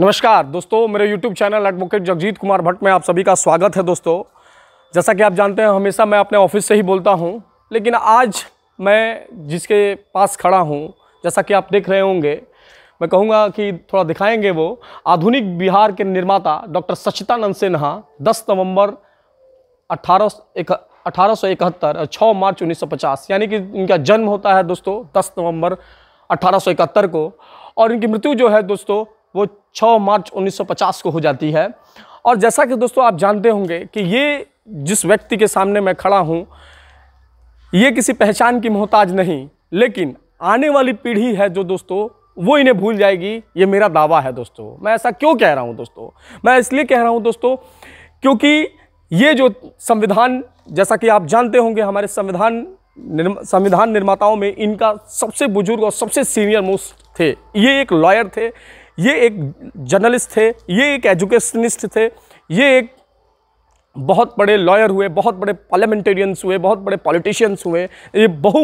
नमस्कार दोस्तों मेरे YouTube channel advocate Jagjit Kumar Bhatt में आप सभी का स्वागत है दोस्तों जैसा कि आप जानते हैं हमेशा मैं अपने ऑफिस से ही बोलता हूं लेकिन आज मैं जिसके पास खड़ा हूं जैसा कि आप देख रहे होंगे मैं कहूंगा कि थोड़ा दिखाएंगे वो आधुनिक बिहार के निर्माता डॉक्टर सचितानंद सिन्हा दस नवम्बर अट्ठारह अठारह सौ इकहत्तर छः मार्च उन्नीस यानी कि इनका जन्म होता है दोस्तों दस नवम्बर अठारह को और इनकी मृत्यु जो है दोस्तों वो 6 मार्च 1950 को हो जाती है और जैसा कि दोस्तों आप जानते होंगे कि ये जिस व्यक्ति के सामने मैं खड़ा हूँ ये किसी पहचान की मोहताज नहीं लेकिन आने वाली पीढ़ी है जो दोस्तों वो इन्हें भूल जाएगी ये मेरा दावा है दोस्तों मैं ऐसा क्यों कह रहा हूँ दोस्तों मैं इसलिए कह रहा हूँ दोस्तों क्योंकि ये जो संविधान जैसा कि आप जानते होंगे हमारे संविधान निर्म, संविधान निर्माताओं में इनका सबसे बुजुर्ग और सबसे सीनियर मोस्ट थे ये एक लॉयर थे ये एक जर्नलिस्ट थे ये एक एजुकेशनिस्ट थे ये एक बहुत बड़े लॉयर हुए बहुत बड़े पार्लियामेंटेरियंस हुए बहुत बड़े पॉलिटिशियंस हुए ये बहु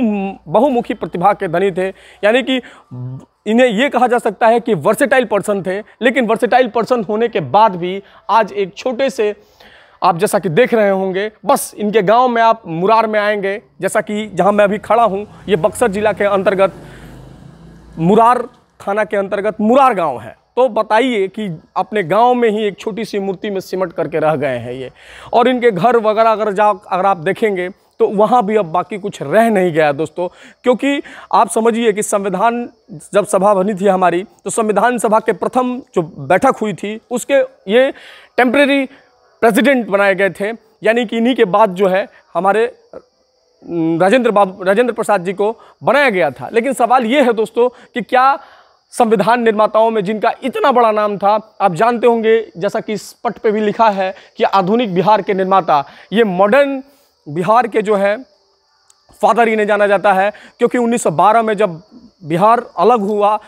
बहुमुखी प्रतिभा के धनी थे यानी कि इन्हें ये कहा जा सकता है कि वर्सेटाइल पर्सन थे लेकिन वर्सेटाइल पर्सन होने के बाद भी आज एक छोटे से आप जैसा कि देख रहे होंगे बस इनके गांव में आप मुरार में आएंगे जैसा कि जहां मैं अभी खड़ा हूं ये बक्सर जिला के अंतर्गत मुरार थाना के अंतर्गत मुरार गांव है तो बताइए कि अपने गांव में ही एक छोटी सी मूर्ति में सिमट करके रह गए हैं ये और इनके घर वगैरह अगर जाओ अगर आप देखेंगे तो वहाँ भी अब बाकी कुछ रह नहीं गया दोस्तों क्योंकि आप समझिए कि संविधान जब सभा बनी थी हमारी तो संविधान सभा के प्रथम जो बैठक हुई थी उसके ये टेम्प्रेरी प्रेसिडेंट बनाए गए थे यानी कि इन्हीं के बाद जो है हमारे राजेंद्र बाबू राजेंद्र प्रसाद जी को बनाया गया था लेकिन सवाल ये है दोस्तों कि क्या संविधान निर्माताओं में जिनका इतना बड़ा नाम था आप जानते होंगे जैसा कि इस पट पे भी लिखा है कि आधुनिक बिहार के निर्माता ये मॉडर्न बिहार के जो है फादर इन्हें जाना जाता है क्योंकि 1912 में जब बिहार अलग हुआ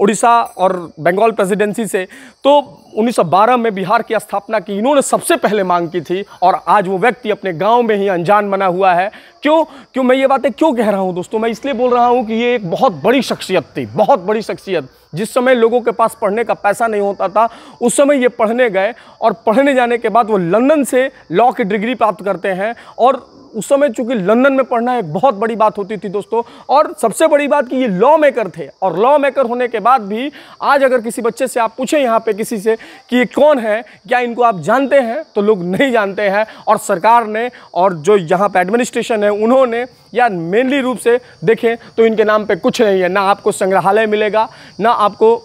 उड़ीसा और बंगाल प्रेसिडेंसी से तो 1912 में बिहार की स्थापना की इन्होंने सबसे पहले मांग की थी और आज वो व्यक्ति अपने गांव में ही अनजान बना हुआ है क्यों क्यों मैं ये बातें क्यों कह रहा हूँ दोस्तों मैं इसलिए बोल रहा हूँ कि ये एक बहुत बड़ी शख्सियत थी बहुत बड़ी शख्सियत जिस समय लोगों के पास पढ़ने का पैसा नहीं होता था उस समय ये पढ़ने गए और पढ़ने जाने के बाद वो लंदन से लॉ की डिग्री प्राप्त करते हैं और उस समय चूंकि लंदन में पढ़ना एक बहुत बड़ी बात होती थी दोस्तों और सबसे बड़ी बात कि ये लॉ मेकर थे और लॉ मेकर होने के बाद भी आज अगर किसी बच्चे से आप पूछें यहाँ पे किसी से कि ये कौन है क्या इनको आप जानते हैं तो लोग नहीं जानते हैं और सरकार ने और जो यहाँ पे एडमिनिस्ट्रेशन है हैं उन्होंने या मेनली रूप से देखें तो इनके नाम पे कुछ नहीं है ना आपको संग्रहालय मिलेगा ना आपको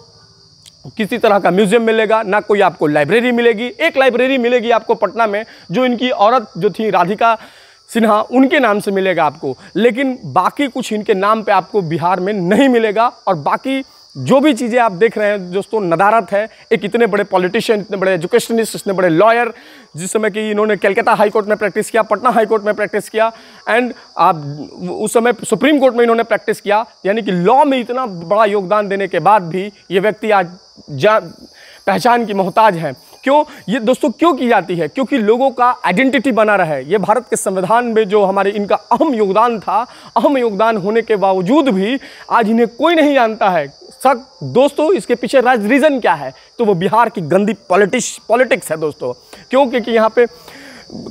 किसी तरह का म्यूजियम मिलेगा ना कोई आपको लाइब्रेरी मिलेगी एक लाइब्रेरी मिलेगी आपको पटना में जो इनकी औरत जो थी राधिका सिन्हा उनके नाम से मिलेगा आपको लेकिन बाकी कुछ इनके नाम पे आपको बिहार में नहीं मिलेगा और बाकी जो भी चीज़ें आप देख रहे हैं दोस्तों नदारत है एक इतने बड़े पॉलिटिशियन इतने बड़े एजुकेशनिस्ट इतने बड़े लॉयर जिस समय कि इन्होंने कलकत्ता हाई कोर्ट में प्रैक्टिस किया पटना हाई कोर्ट में प्रैक्टिस किया एंड आप उस समय सुप्रीम कोर्ट में इन्होंने प्रैक्टिस किया यानी कि लॉ में इतना बड़ा योगदान देने के बाद भी ये व्यक्ति आज जा पहचान की मोहताज है क्यों ये दोस्तों क्यों की जाती है क्योंकि लोगों का आइडेंटिटी बना रहे ये भारत के संविधान में जो हमारे इनका अहम योगदान था अहम योगदान होने के बावजूद भी आज इन्हें कोई नहीं जानता है सर दोस्तों इसके पीछे राज रीज़न क्या है तो वो बिहार की गंदी पॉलिटिक्स पॉलिटिक्स है दोस्तों क्यों क्योंकि यहाँ पे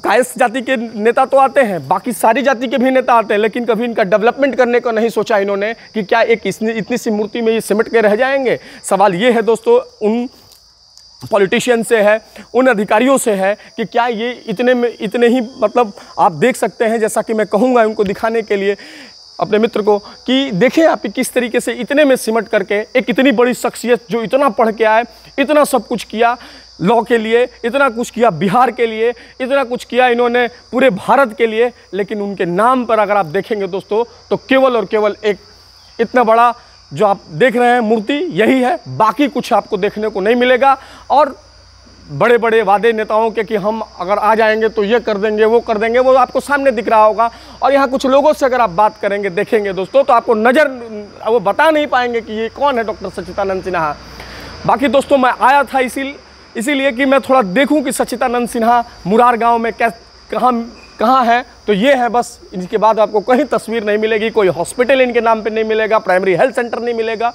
कायस जाति के नेता तो आते हैं बाकी सारी जाति के भी नेता आते हैं लेकिन कभी इनका डेवलपमेंट करने को नहीं सोचा इन्होंने कि क्या एक इतनी सी मूर्ति में ये सिमट के रह जाएंगे सवाल ये है दोस्तों उन पॉलिटिशियन से है उन अधिकारियों से है कि क्या ये इतने में इतने ही मतलब आप देख सकते हैं जैसा कि मैं कहूँगा उनको दिखाने के लिए अपने मित्र को कि देखें आप किस तरीके से इतने में सिमट करके एक इतनी बड़ी शख्सियत जो इतना पढ़ के आए इतना सब कुछ किया लॉ के लिए इतना कुछ किया बिहार के लिए इतना कुछ किया इन्होंने पूरे भारत के लिए लेकिन उनके नाम पर अगर आप देखेंगे दोस्तों तो केवल और केवल एक इतना बड़ा जो आप देख रहे हैं मूर्ति यही है बाकी कुछ आपको देखने को नहीं मिलेगा और बड़े बड़े वादे नेताओं के कि हम अगर आ जाएंगे तो ये कर देंगे वो कर देंगे वो आपको सामने दिख रहा होगा और यहाँ कुछ लोगों से अगर आप बात करेंगे देखेंगे दोस्तों तो आपको नज़र वो बता नहीं पाएंगे कि ये कौन है डॉक्टर सचिदानंद सिन्हा बाकी दोस्तों मैं आया था इसी इसीलिए कि मैं थोड़ा देखूँ कि सचिदानंद सिन्हा मुरार गाँव में कै कहाँ कहाँ है तो ये है बस इनके बाद आपको कहीं तस्वीर नहीं मिलेगी कोई हॉस्पिटल इनके नाम पे नहीं मिलेगा प्राइमरी हेल्थ सेंटर नहीं मिलेगा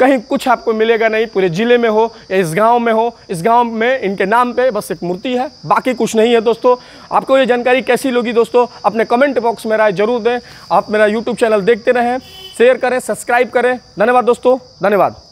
कहीं कुछ आपको मिलेगा नहीं पूरे ज़िले में हो या इस गांव में हो इस गांव में इनके नाम पे बस एक मूर्ति है बाकी कुछ नहीं है दोस्तों आपको ये जानकारी कैसी लगी दोस्तों अपने कमेंट बॉक्स में राय जरूर दें आप मेरा यूट्यूब चैनल देखते रहें शेयर करें सब्सक्राइब करें धन्यवाद दोस्तों धन्यवाद